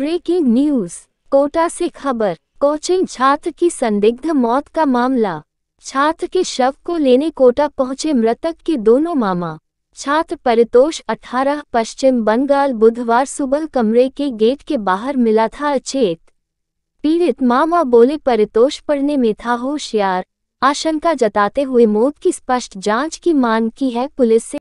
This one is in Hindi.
ब्रेकिंग न्यूज कोटा से खबर कोचिंग छात्र की संदिग्ध मौत का मामला छात्र के शव को लेने कोटा पहुंचे मृतक के दोनों मामा छात्र परितोष 18 पश्चिम बंगाल बुधवार सुबह कमरे के गेट के बाहर मिला था अचेत पीड़ित मामा बोले परितोष पढ़ने में था होशियार आशंका जताते हुए मौत की स्पष्ट जांच की मांग की है पुलिस से